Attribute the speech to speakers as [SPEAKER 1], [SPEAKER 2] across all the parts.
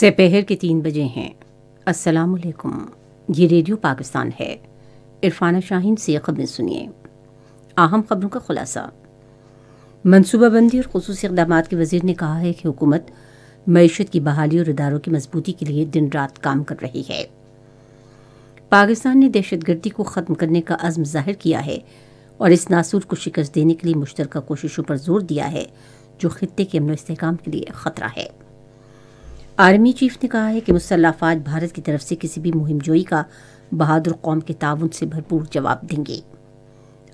[SPEAKER 1] सपहर के तीन बजे हैं अस्सलाम वालेकुम ये रेडियो पाकिस्तान है इरफाना शाहीन से खबरें सुनिए अहम खबरों का खुलासा मनसूबाबंदी और खसूस इकदाम के वजीर ने कहा है कि हुकूमत मीशत की बहाली और इदारों की मजबूती के लिए दिन रात काम कर रही है पाकिस्तान ने दहशत गर्दी को ख़त्म करने का अज़म जाहिर किया है और इस नासूर को शिकस्त देने के लिए मुश्तरक कोशिशों पर जोर दिया है जो खत्े के अमन इसकाम के लिए ख़तरा है आर्मी चीफ ने कहा है कि मुसल्लाफाज भारत की तरफ से किसी भी मुहिम जोई का बहादुर कौम के ताउन से भरपूर जवाब देंगे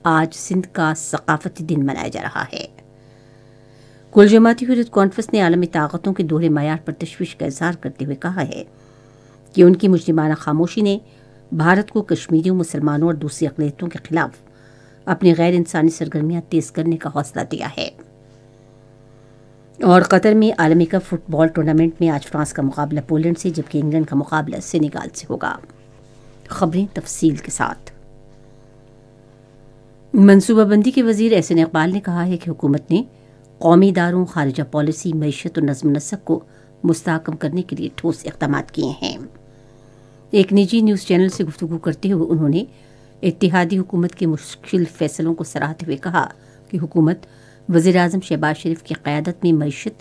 [SPEAKER 1] आज सिंध का सकाफती दिन मनाया जा रहा है कुल जमाती हजरत कॉन्फ्रेंस ने आलमी ताकतों के दोहरे मैार पर तशवीश का इजहार करते हुए कहा है कि उनकी मुजरिमाना खामोशी ने भारत को कश्मीरियों मुसलमानों और दूसरी अकलीतों के खिलाफ अपनी गैर इंसानी सरगर्मियां तेज़ करने का हौसला दिया है और कतर में आलमी कप फुटबॉल टूर्नामेंट में आज फ्रांस का मुकाबला पोलैंड से जबकि इंग्लैंड का मुकाबला सेनेगाल से होगा खबरें तफसील के साथ मनसूबाबंदी के वजीर एहसन इकबाल ने कहा है कि हुकूमत ने कौमी दारों खारजा पॉलिसी मीशत और नजम नसक को मुस्तकम करने के लिए ठोस इकदाम किए हैं एक निजी न्यूज़ चैनल से गुफ्तु करते हुए उन्होंने इतिहादी हुकूमत के मुश्किल फैसलों को सराहते हुए कहा कि हुकूमत वजीर अजम शहबाज शरीफ की क़्यादत में मीशत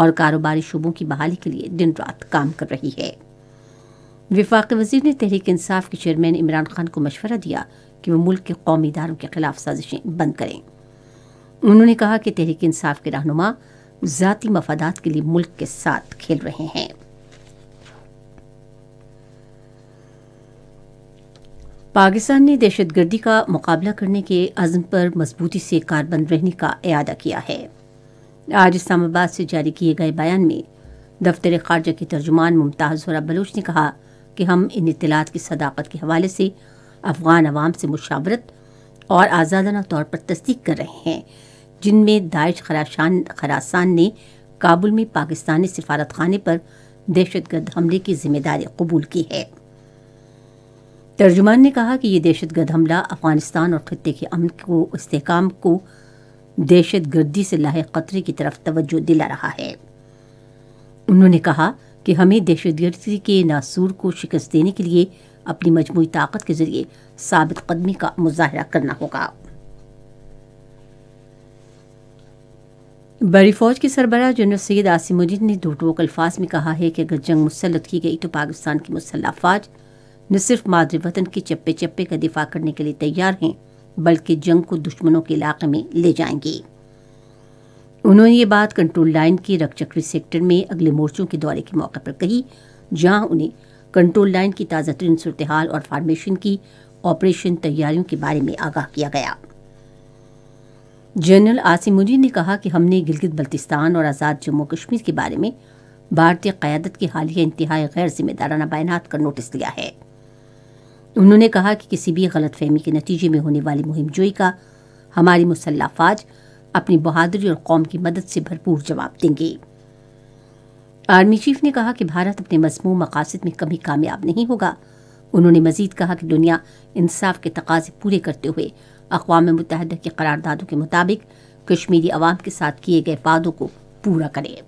[SPEAKER 1] और कारोबारी शोबों की बहाली के लिए दिन रात काम कर रही है विफाक वजीर ने तहरीक इंसाफ के चेयरमैन इमरान खान को मशवरा दिया कि वह मुल्क के कौमी इदारों के खिलाफ साजिशें बंद करें उन्होंने कहा कि तहरीक इंसाफ के रहनुमा जतीी मफादात के लिए मुल्क के साथ खेल रहे हैं पाकिस्तान ने दहशतगर्दी का मुकाबला करने के अज़म पर मजबूती से कारबंद रहने का अदा किया है आज इस्लामाबाद से जारी किए गए बयान में दफ्तर खारजा के तर्जुमान मुमताज़ जोरा बलोच ने कहा कि हम इन इतलात की सदाकत के हवाले से अफगान अवाम से मुशावरत और आज़ादाना तौर पर तस्दीक कर रहे हैं जिनमें दाइश खराशान खरासान ने काबुल में पाकिस्तानी सफारत खाने पर दहशतगर्द हमले की जिम्मेदारी कबूल की है तर्जुमान ने कहा कि ये दहशत गर्द हमला अफगानिस्तान और खत्े के अमन को इसकाम को दहशत गर्दी से लाहे खतरे की तरफ तवज्जो दिला रहा है उन्होंने कहा कि हमें दहशत गर्दी के नासूर को शिकस्त देने के लिए अपनी मजमू ताकत के जरिए साबित कदमी का मुजाहरा करना होगा बड़ी फौज के सरबरा जनरल सैद आसिमुद्दीन ने दो टोक अल्फाज में कहा है कि अगर जंग मुसलत की गई तो पाकिस्तान की मुसल्ला फौज न सिर्फ मादरी वतन के चप्पे चप्पे का दिफा करने के लिए तैयार हैं बल्कि जंग को दुश्मनों के इलाके में ले जाएंगे उन्होंने ये बात कंट्रोल लाइन के रकचक्री सेक्टर में अगले मोर्चों के दौरे के मौके पर कही जहां उन्हें कंट्रोल लाइन की ताज़ा तरीन सूरत हाल और फार्मेशन की ऑपरेशन तैयारियों के बारे में आगाह किया गया जनरल आसिम मुनीर ने कहा कि हमने गिलगित बल्तिस्तान और आज़ाद जम्मू कश्मीर के बारे में भारतीय क्यादत की हालिया इंतहाई गैर जिम्मेदाराना बयान का नोटिस दिया है उन्होंने कहा कि किसी भी गलतफहमी के नतीजे में होने वाली मुहिम जोई का हमारी मुसल्ह फाज अपनी बहादुरी और कौम की मदद से भरपूर जवाब देंगे आर्मी चीफ ने कहा कि भारत अपने मजमू मकासद में कभी कामयाब नहीं होगा उन्होंने मजीद कहा कि दुनिया इंसाफ के तकाजे पूरे करते हुए अकवा मुतहद की करारदादों के मुताबिक कश्मीरी आवाम के साथ किए गए वादों को पूरा करे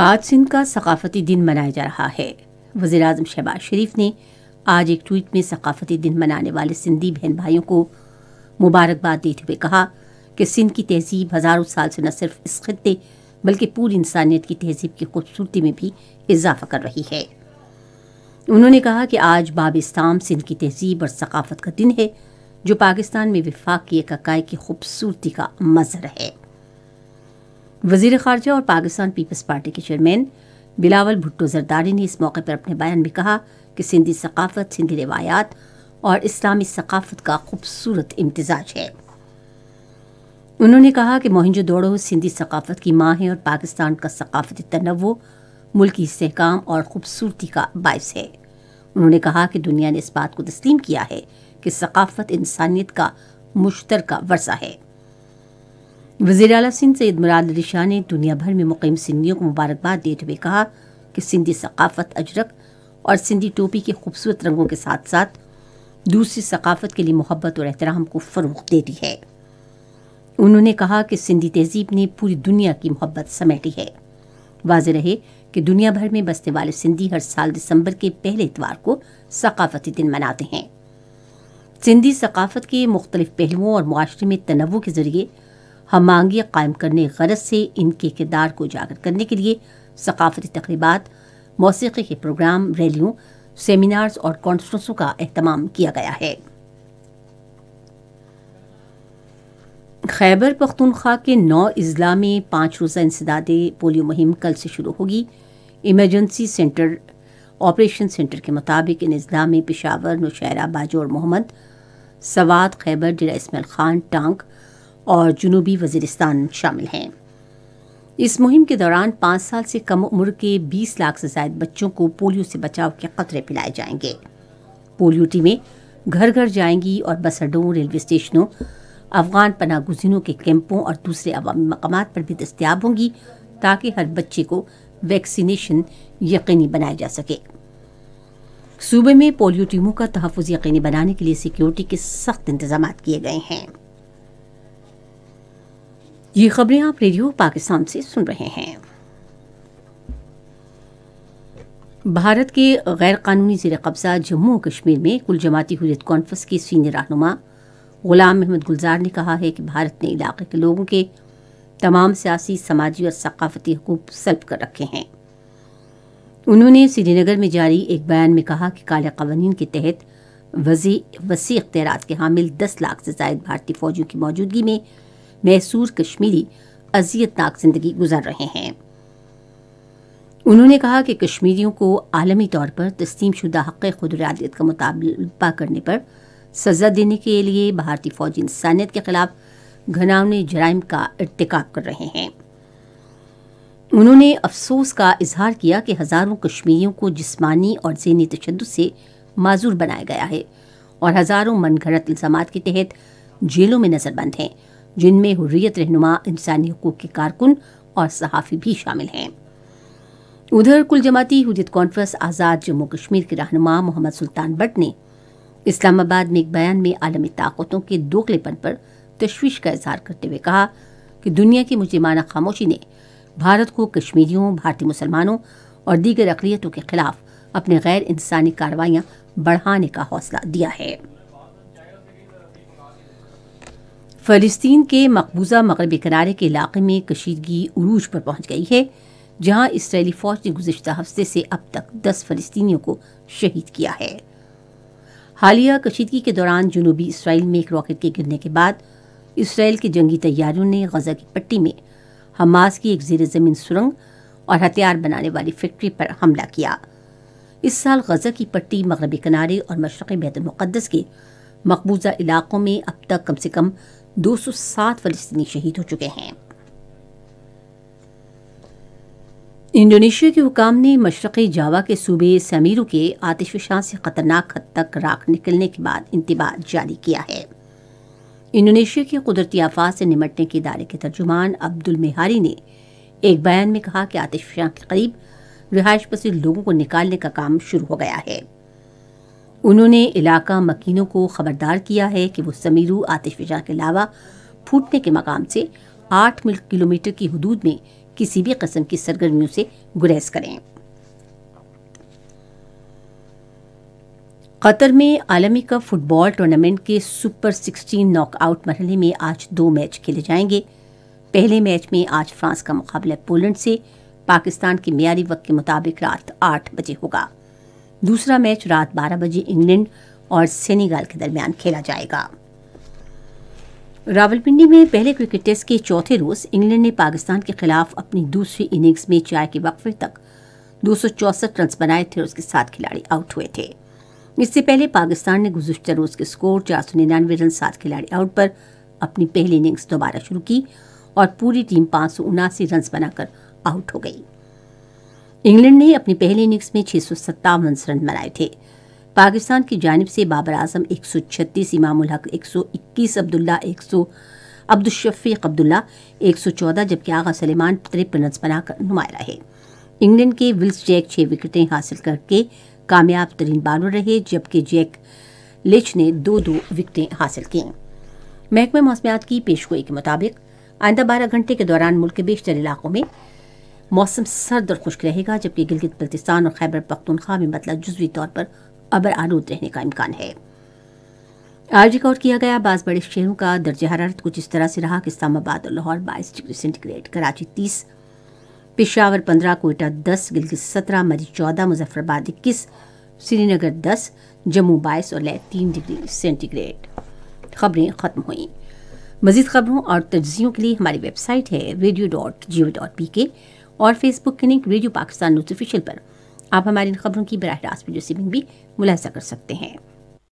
[SPEAKER 1] आज सिंध का सकाफती दिन मनाया जा रहा है वजीर अजम शहबाज शरीफ ने आज एक ट्वीट में सकाफती दिन मनाने वाले सिंधी बहन भाइयों को मुबारकबाद देते हुए कहा कि सिंध की तहजीब हज़ारों साल से न सिर्फ इस खत्े बल्कि पूरी इंसानियत की तहजीब की खूबसूरती में भी इजाफा कर रही है उन्होंने कहा कि आज बाब इस्लाम सिंध की तहजीब और सकाफत का दिन है जो पाकिस्तान में विफाक की एक अकाई की खूबसूरती का मजहर है वजीर खारजा और पाकिस्तान पीपल्स पार्टी के चेयरमैन बिलावल भुट्टो जरदारी ने इस मौके पर अपने बयान में कहा कि सिंधी सकाफत सिंधी रिवायात और इस्लामी सकाफत का खूबसूरत इम्तजाज है उन्होंने कहा कि मोहिंजो दौड़ो सिंधी सकाफत की माँ है और पाकिस्तान का सकाफती तनवो मुल्क इसकाम और खूबसूरती का बायस है उन्होंने कहा कि दुनिया ने इस बात को तस्लीम किया है कि सकाफत इंसानियत का मुश्तर वर्षा है वजीर अला सिंध सैद मुराद अली शाह ने दुनिया भर में मुकम सिंधियों को मुबारकबाद देते हुए कहा कि सिंधी सकाफत अजरक और सिंधी टोपी के खूबसूरत रंगों के साथ साथ दूसरी सकाफत के लिए मोहब्बत और एहतराम को फ़रूग देती है उन्होंने कहा कि सिंधी तहजीब ने पूरी दुनिया की मोहब्बत समेटी है वाज रहे कि दुनिया भर में बसने वाले सिंधी हर साल दिसंबर के पहले इतवार को सकाफती दिन मनाते हैं सिंधी सकाफत के मुख्तलिफ पहलुओं और माशरे में तनवु के ज़रिए हम मांगे कायम करने गरज से इनके किरदार को उजागर करने के लिए सकाफती तकरीबा मौसीकी के प्रोग्राम रैलियों सेमिनार्स और कॉन्फ्रेंसों का अहतमाम किया गया है खैबर पख्तूनख्वा के नौ अजला में पाँच रोज़ा इंसदाद पोलियो मुहिम कल से शुरू होगी इमरजेंसी सेंटर ऑपरेशन सेंटर के मुताबिक इन अजला में पिशावर नौशहरा बाजौर मोहम्मद सवाद खैबर डेरा इसमाइल खान टांग और जुनूबी वजीरस्तान शामिल हैं इस मुहिम के दौरान पाँच साल से कम उम्र के बीस लाख से ज्यादा बच्चों को पोलियो से बचाव के खतरे पिलाए जाएंगे पोलियो टीमें घर घर जाएंगी और बस अड्डों रेलवे स्टेशनों अफगान पना गुजनों के कैंपों और दूसरे अवामी मकाम पर भी दस्तियाब होंगी ताकि हर बच्चे को वैक्सीनेशन यकीनी बनाया जा सके सूबे में पोलियो टीमों का तहफ़ यकीनी बनाने के लिए सिक्योरिटी के सख्त इंतजाम किए गए हैं ये खबरें आप रेडियो पाकिस्तान से सुन रहे हैं भारत के गैर कानूनी जेर कब्जा जम्मू और कश्मीर में कुल जमाती हुरियत कॉन्फ्रेंस के सीनियर रहनुमा गुलाम अहमद गुलजार ने कहा है कि भारत ने इलाके के लोगों के तमाम सियासी समाजी और सकाफती हकूक सल्ब कर रखे हैं उन्होंने श्रीनगर में जारी एक बयान में कहा कि काले कवानीन के तहत वसी वसी अख्तियार के हामिल दस लाख से जायद भारतीय फौजियों की मौजूदगी में मैसूर कश्मीरी अजियतनाक जिंदगी गुजार रहे हैं उन्होंने कहा कि कश्मीरियों को आलमी तौर पर तस्लीम शुदा हक़ खुदरियादियत का मुतालबा करने पर सज़ा देने के लिए भारतीय फौजी इंसानियत के खिलाफ घनावने जराइम का इरतकब कर रहे हैं उन्होंने अफसोस का इजहार किया कि हज़ारों कश्मीरियों को जिस्मानी और जहनी तशद से माजूर बनाया गया है और हज़ारों मनगढ़ंत इल्ज़ाम के तहत जेलों में नज़रबंद हैं जिनमें हुर्रियत रहनुमा इंसानी हकूक के कारकुन और सहाफ़ी भी शामिल हैं उधर कुल जमाती हुत कॉन्फ्रेंस आज़ाद जम्मू कश्मीर के रहनुमा मोहम्मद सुल्तान भट्ट ने इस्लामाबाद में एक बयान में आलमी ताकतों के दोखलेपन पर तशवीश का इजहार करते हुए कहा कि दुनिया की मुजिमाना खामोशी ने भारत को कश्मीरियों भारतीय मुसलमानों और दीगर अकलीतों के खिलाफ अपने गैर इंसानी कार्रवाइयाँ बढ़ाने का हौसला दिया है फ़लस्तीन के मकबूजा मगरबी किनारे के इलाके में कशीदगी उरूज पर पहुंच गई है जहां इसराइली फ़ौज ने गुजशत हफ्ते से अब तक दस फलस्तियों को शहीद किया है हालिया कशीदगी के दौरान जनूबी इसराइल में एक रॉकेट के गिरने के बाद इसराइल के जंगी तैयारों ने गजा की पट्टी में हमास की एक जेर ज़मीन सुरंग और हथियार बनाने वाली फैक्ट्री पर हमला किया इस साल गजा की पट्टी मगरबी किनारे और मशरक़ बैतुलमक़दस के मकबूजा इलाकों में अब तक कम से कम 207 फलस्तीनी शहीद हो चुके हैं इंडोनेशिया के हुकाम ने मशरक़ी जावा के सूबे समीरू के आतिशफशां से ख़तरनाक हद तक राख निकलने के बाद इंतबा जारी किया है इंडोनेशिया के कुदरती आफात से निमटने के इदारे के तर्जुमान अब्दुल मेहारी ने एक बयान में कहा कि आतिशफशां के करीब रिहायश पसी लोगों को निकालने का काम शुरू हो गया है उन्होंने इलाका मकीनों को खबरदार किया है कि वो समीरू आतिश फिजा के अलावा फूटने के मकाम से आठ किलोमीटर की हदूद में किसी भी कस्म की सरगर्मियों से गुरेज करें कतर में आलमी कप फुटबॉल टूर्नामेंट के सुपर 16 नॉकआउट मरहले में आज दो मैच खेले जाएंगे पहले मैच में आज फ्रांस का मुकाबला पोलैंड से पाकिस्तान के मीरी वक्त के मुताबिक रात आठ बजे होगा दूसरा मैच रात 12 बजे इंग्लैंड और सेनेगाल के दरमियान खेला जाएगा रावलपिंडी में पहले क्रिकेट टेस्ट के चौथे रोज इंग्लैंड ने पाकिस्तान के खिलाफ अपनी दूसरी इनिंग्स में चार के वक्फे तक दो रन बनाए थे और उसके सात खिलाड़ी आउट हुए थे इससे पहले पाकिस्तान ने गुजशत रोज के स्कोर चार सौ निन्यानवे रन सात खिलाड़ी आउट पर अपनी पहली इनिंग्स दोबारा शुरू की और पूरी टीम पाँच सौ उनासी रन बनाकर आउट हो गई इंग्लैंड ने अपनी पहली इनिंग्स में छह रन बनाए थे पाकिस्तान की जानब से बाबर आजम 136, इमामुल हक इक्कीस अब्दुल्ला सौ अब्दुलशफीक अब्दुल्ला चौदह जबकि आगा सलेमान तिरपन रन बनाकर नुमाया रहे इंग्लैंड के विल्स जैक छह विकेटें हासिल करके कामयाब तरीन बॉलर रहे जबकि जैक लिच ने दो दो विकटें हासिल की महकमे मौसमियात की पेशगोई के मुताबिक आइंदा बारह घंटे के दौरान मुल्क के बेशतर इलाकों में मौसम सर्द और खुश्क रहेगा जबकि गिलगित बल्तिस्तान और खैबर पख्तूनख्वा में मतलब जुजवी तौर पर अबर आलूद रहने का इम्कान है आज रिकॉर्ड किया गया बाज़ बड़े शहरों का दर्ज हरारत कुछ इस तरह से रहा कि इस्लामाबाद और लाहौर बाईस डिग्री सेंटीग्रेड कराची तीस पेशावर पंद्रह कोयटा दस गिलगित सत्रह मरी चौदह मुजफ्फराबाद इक्कीस श्रीनगर दस जम्मू बाईस और लै तीन डिग्री सेंटीग्रेड खबरें ख़त्म हुई मजीद खबरों और तजियों के लिए हमारी वेबसाइट है radio dot G O dot P K और फेसबुक क्लिनिक रेडियो पाकिस्तान न्यूज ऑफिशियल पर आप हमारी इन खबरों की बरह रास्त वीडियो सीमिंग भी मुलाजा कर सकते हैं